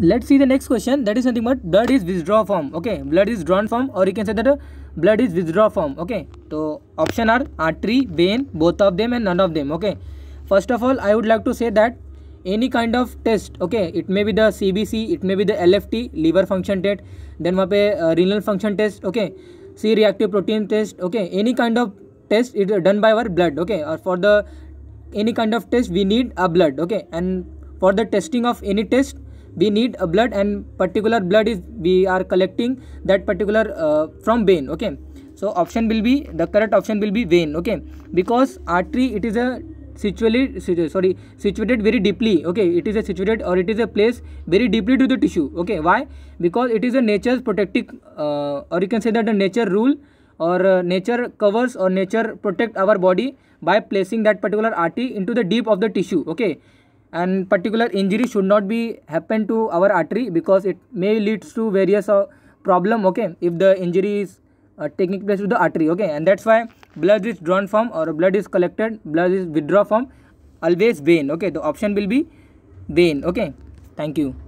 late see the next question that is nothing but blood is withdraw from okay blood is drawn from or you can say that blood is withdraw from okay तो option are artery vein both of them and none of them okay first of all I would like to say that any kind of test okay it may be the C B C it may be the L F T liver function test then वहाँ पे renal function test okay C reactive protein test okay any kind of test it done by our blood okay or for the any kind of test we need a blood okay and for the testing of any test we need a blood and particular blood is we are collecting that particular uh, from vein okay so option will be the correct option will be vein okay because artery it is a situated sorry situated very deeply okay it is a situated or it is a place very deeply to the tissue okay why because it is a nature's protective uh, or you can say that the nature rule or uh, nature covers or nature protect our body by placing that particular artery into the deep of the tissue okay and particular injury should not be happen to our artery because it may leads to various uh, problem okay if the injury is uh, taking place to the artery okay and that's why blood is drawn from or blood is collected blood is withdrawn from always vein okay the option will be vein okay thank you